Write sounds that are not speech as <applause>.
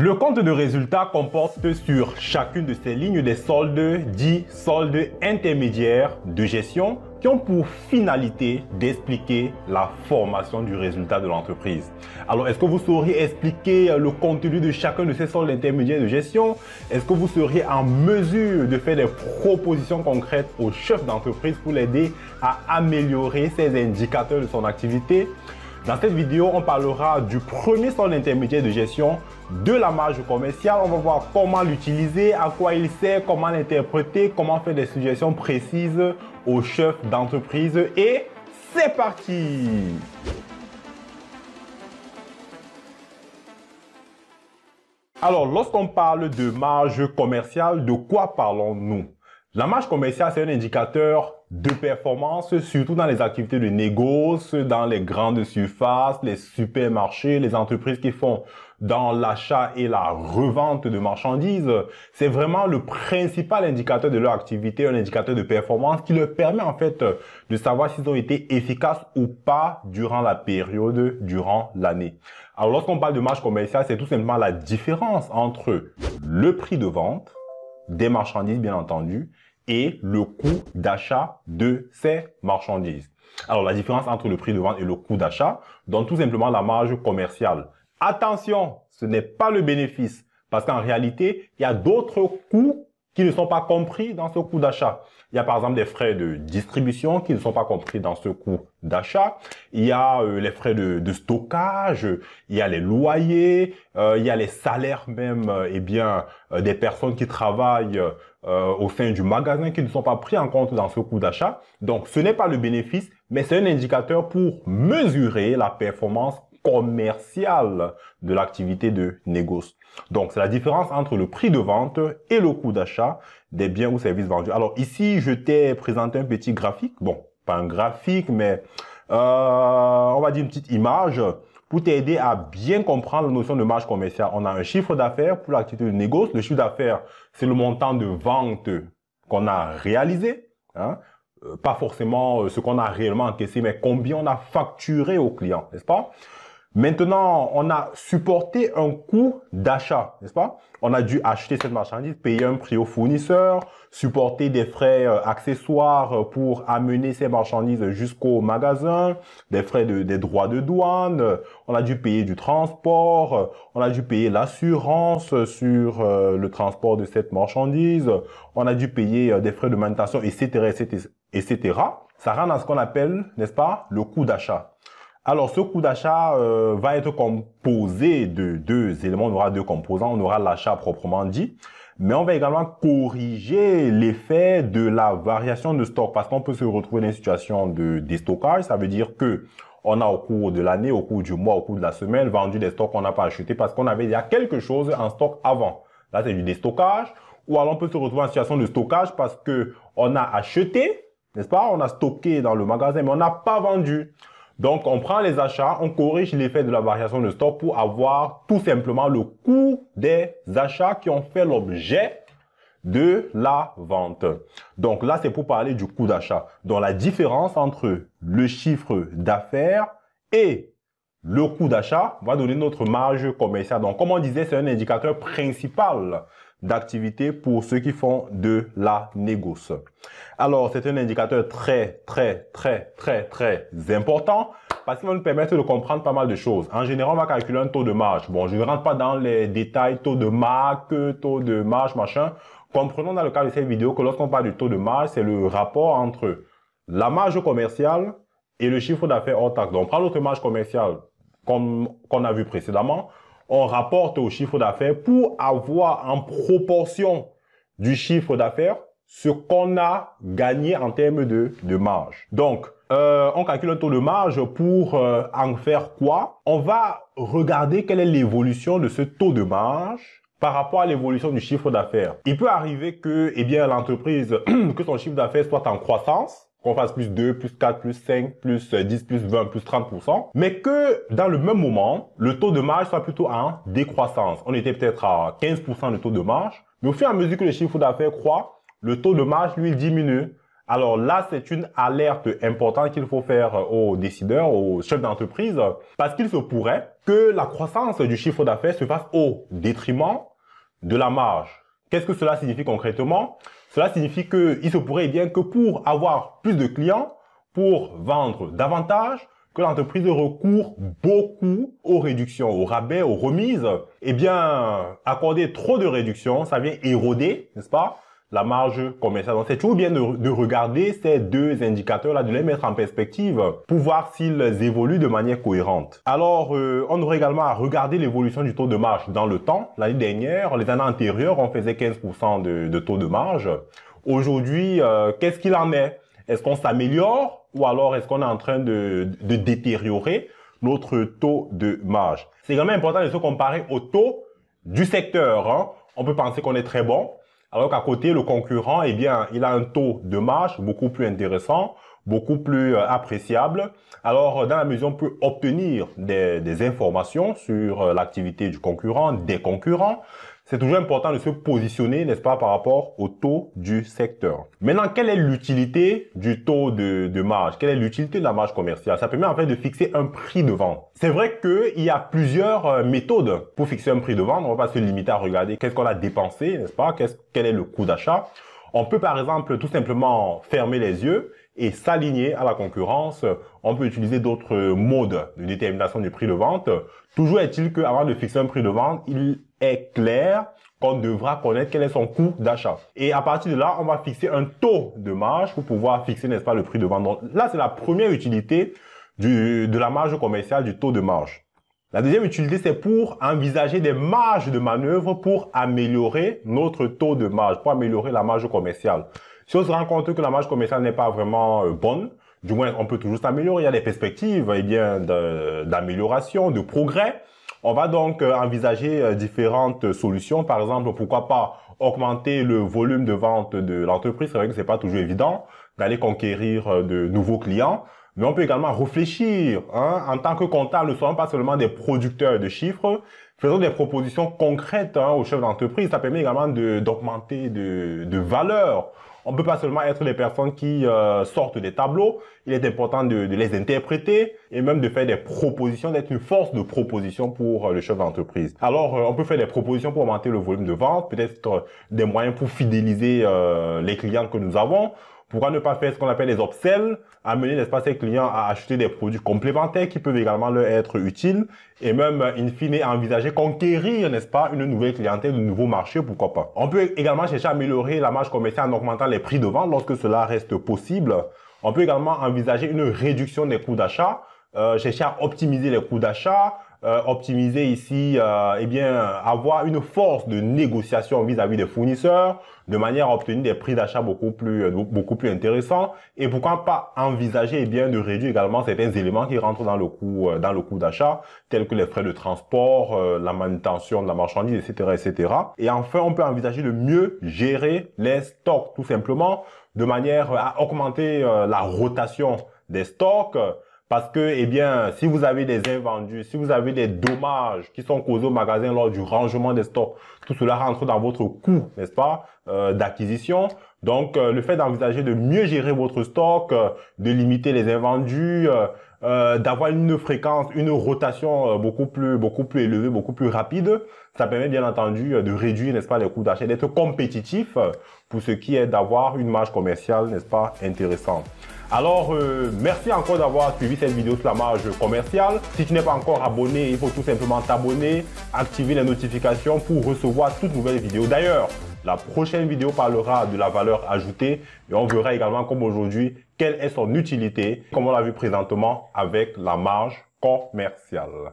Le compte de résultat comporte sur chacune de ces lignes des soldes dits soldes intermédiaires de gestion qui ont pour finalité d'expliquer la formation du résultat de l'entreprise. Alors, est-ce que vous sauriez expliquer le contenu de chacun de ces soldes intermédiaires de gestion Est-ce que vous seriez en mesure de faire des propositions concrètes au chef d'entreprise pour l'aider à améliorer ses indicateurs de son activité dans cette vidéo, on parlera du premier son intermédiaire de gestion, de la marge commerciale. On va voir comment l'utiliser, à quoi il sert, comment l'interpréter, comment faire des suggestions précises au chef d'entreprise. Et c'est parti Alors, lorsqu'on parle de marge commerciale, de quoi parlons-nous la marge commerciale, c'est un indicateur de performance, surtout dans les activités de négoce, dans les grandes surfaces, les supermarchés, les entreprises qui font dans l'achat et la revente de marchandises. C'est vraiment le principal indicateur de leur activité, un indicateur de performance qui leur permet en fait de savoir s'ils ont été efficaces ou pas durant la période, durant l'année. Alors lorsqu'on parle de marge commerciale, c'est tout simplement la différence entre le prix de vente des marchandises bien entendu et le coût d'achat de ces marchandises. Alors, la différence entre le prix de vente et le coût d'achat donne tout simplement la marge commerciale. Attention, ce n'est pas le bénéfice, parce qu'en réalité, il y a d'autres coûts qui ne sont pas compris dans ce coût d'achat. Il y a par exemple des frais de distribution qui ne sont pas compris dans ce coût d'achat. Il y a euh, les frais de, stockage, il y a les loyers, euh, il y a les salaires même, et euh, eh bien, des personnes qui travaillent au sein du magasin qui ne sont pas pris en compte dans ce coût d'achat. Donc, ce n'est pas le bénéfice, mais c'est un indicateur pour mesurer la performance commercial de l'activité de négoce. Donc, c'est la différence entre le prix de vente et le coût d'achat des biens ou services vendus. Alors ici, je t'ai présenté un petit graphique. Bon, pas un graphique, mais euh, on va dire une petite image pour t'aider à bien comprendre la notion de marge commerciale. On a un chiffre d'affaires pour l'activité de négoce. Le chiffre d'affaires, c'est le montant de vente qu'on a réalisé. Hein? Euh, pas forcément euh, ce qu'on a réellement encaissé, mais combien on a facturé au client, n'est-ce pas Maintenant, on a supporté un coût d'achat, n'est-ce pas On a dû acheter cette marchandise, payer un prix au fournisseur, supporter des frais euh, accessoires euh, pour amener ces marchandises jusqu'au magasin, des frais de, des droits de douane, euh, on a dû payer du transport, on a dû payer l'assurance sur le transport de cette marchandise, on a dû payer des frais de manutention, etc., etc., etc. Ça rend à ce qu'on appelle, n'est-ce pas, le coût d'achat. Alors, ce coût d'achat euh, va être composé de deux éléments. On aura deux composants. On aura l'achat proprement dit, mais on va également corriger l'effet de la variation de stock parce qu'on peut se retrouver dans une situation de déstockage. Ça veut dire que on a au cours de l'année, au cours du mois, au cours de la semaine, vendu des stocks qu'on n'a pas achetés parce qu'on avait a quelque chose en stock avant. Là, c'est du déstockage. Ou alors, on peut se retrouver en situation de stockage parce que on a acheté, n'est-ce pas? On a stocké dans le magasin, mais on n'a pas vendu. Donc, on prend les achats, on corrige l'effet de la variation de stock pour avoir tout simplement le coût des achats qui ont fait l'objet de la vente. Donc là, c'est pour parler du coût d'achat. Donc la différence entre le chiffre d'affaires et le coût d'achat va donner notre marge commerciale. Donc comme on disait, c'est un indicateur principal d'activité pour ceux qui font de la négoce. Alors, c'est un indicateur très, très, très, très, très important parce qu'il va nous permettre de comprendre pas mal de choses. En général, on va calculer un taux de marge. Bon, je ne rentre pas dans les détails, taux de marque, taux de marge, machin. Comprenons dans le cadre de cette vidéo que lorsqu'on parle du taux de marge, c'est le rapport entre la marge commerciale et le chiffre d'affaires hors taxe. Donc, on prend l'autre marge commerciale qu'on a vu précédemment, on rapporte au chiffre d'affaires pour avoir en proportion du chiffre d'affaires ce qu'on a gagné en termes de, de marge. Donc, euh, on calcule un taux de marge pour euh, en faire quoi On va regarder quelle est l'évolution de ce taux de marge par rapport à l'évolution du chiffre d'affaires. Il peut arriver que eh bien l'entreprise <clears throat> que son chiffre d'affaires soit en croissance qu'on fasse plus 2, plus 4, plus 5, plus 10, euh, plus 20, plus 30%, mais que dans le même moment, le taux de marge soit plutôt en décroissance. On était peut-être à 15% de taux de marge, mais au fur et à mesure que le chiffre d'affaires croît, le taux de marge, lui, diminue. Alors là, c'est une alerte importante qu'il faut faire aux décideurs, aux chefs d'entreprise, parce qu'il se pourrait que la croissance du chiffre d'affaires se fasse au détriment de la marge. Qu'est-ce que cela signifie concrètement Cela signifie qu'il se pourrait bien que pour avoir plus de clients, pour vendre davantage, que l'entreprise recourt beaucoup aux réductions, aux rabais, aux remises. Eh bien, accorder trop de réductions, ça vient éroder, n'est-ce pas la marge commerciale. Donc c'est toujours bien de, de regarder ces deux indicateurs-là, de les mettre en perspective pour voir s'ils évoluent de manière cohérente. Alors euh, on aurait également à regarder l'évolution du taux de marge dans le temps. L'année dernière, les années antérieures, on faisait 15% de, de, taux de marge. Aujourd'hui, euh, qu'est-ce qu'il en est Est-ce qu'on s'améliore ou alors est-ce qu'on est en train de, de détériorer notre taux de marge C'est quand même important de se comparer au taux du secteur. Hein. On peut penser qu'on est très bon, alors qu'à côté, le concurrent, eh bien, il a un taux de marge beaucoup plus intéressant, beaucoup plus euh, appréciable. Alors, dans la mesure on peut obtenir des informations sur euh, l'activité du concurrent, des concurrents, c'est toujours important de se positionner, n'est-ce pas, par rapport au taux du secteur. Maintenant, quelle est l'utilité du taux de, marge Quelle est l'utilité de la marge commerciale Ça permet en fait de fixer un prix de vente. C'est vrai qu'il y a plusieurs euh, méthodes pour fixer un prix de vente. On va pas se limiter à regarder qu'est-ce qu'on a dépensé, n'est-ce pas qu Quel est le coût d'achat On peut par exemple tout simplement fermer les yeux et s'aligner à la concurrence. On peut utiliser d'autres modes de détermination du prix de vente. Toujours est-il qu'avant de fixer un prix de vente, il est clair, qu'on devra connaître quel est son coût d'achat. Et à partir de là, on va fixer un taux de marge pour pouvoir fixer, n'est-ce pas, le prix de vente. là, c'est la première utilité du, de la marge commerciale, du taux de marge. La deuxième utilité, c'est pour envisager des marges de manœuvre pour améliorer notre taux de marge, pour améliorer la marge commerciale. Si on se rend compte que la marge commerciale n'est pas vraiment euh, bonne, du moins, on peut toujours s'améliorer. Il y a des perspectives, eh bien, d'amélioration, de progrès. On va donc euh, envisager euh, différentes solutions. Par exemple, pourquoi pas augmenter le volume de vente de l'entreprise. C'est vrai que c'est pas toujours évident d'aller conquérir euh, de nouveaux clients. Mais on peut également réfléchir. Hein, en tant que comptable, ne soyons pas seulement des producteurs de chiffres. Faisons des propositions concrètes au hein, aux chefs d'entreprise. Ça permet également d'augmenter de, de, de valeur on ne peut pas seulement être les personnes qui euh, sortent des tableaux. Il est important de, les interpréter et même de faire des propositions, d'être une force de proposition pour euh, le chef d'entreprise. Alors, euh, on peut faire des propositions pour augmenter le volume de vente, peut-être des moyens pour fidéliser les clients que nous avons pourquoi ne pas faire ce qu'on appelle les upsells, amener ses clients à acheter des produits complémentaires qui peuvent également leur être utiles et même, euh, in fine, envisager conquérir, n'est-ce pas, une nouvelle clientèle, de nouveaux marchés, pourquoi pas. On peut également chercher à améliorer la marge commerciale en augmentant les prix de vente lorsque cela reste possible. On peut également envisager une réduction des coûts d'achat, euh, chercher à optimiser les coûts d'achat, euh, optimiser ici, euh, eh bien, avoir une force de négociation vis-à-vis des fournisseurs, de manière à obtenir des prix d'achat beaucoup plus, euh, beaucoup plus intéressants. Et pourquoi pas envisager, eh bien, de réduire également certains éléments qui rentrent dans le coût, euh, dans le coût d'achat, tels que les frais de transport, la manutention de la marchandise, etc., etc. Et enfin, on peut envisager de mieux gérer les stocks, tout simplement, de manière à augmenter la rotation des stocks, parce que, eh bien, si vous avez des invendus, si vous avez des dommages qui sont causés au magasin lors du rangement des stocks, tout cela rentre dans votre coût, n'est-ce pas, euh, d'acquisition. Donc, euh, le fait d'envisager de mieux gérer votre stock, euh, de limiter les invendus, euh, d'avoir une fréquence, une rotation beaucoup plus beaucoup plus élevée, beaucoup plus rapide, ça permet bien entendu de réduire, n'est-ce pas, les coûts d'achat, d'être compétitif pour ce qui est d'avoir une marge commerciale, n'est-ce pas, intéressante. Alors, merci encore d'avoir suivi cette vidéo sur la marge commerciale. Si tu n'es pas encore abonné, il faut tout simplement t'abonner, activer les notifications pour recevoir toutes nouvelles vidéos. D'ailleurs, la prochaine vidéo parlera de la valeur ajoutée et on verra également comme aujourd'hui quelle est son utilité, comme on l'a vu présentement avec la marge commerciale.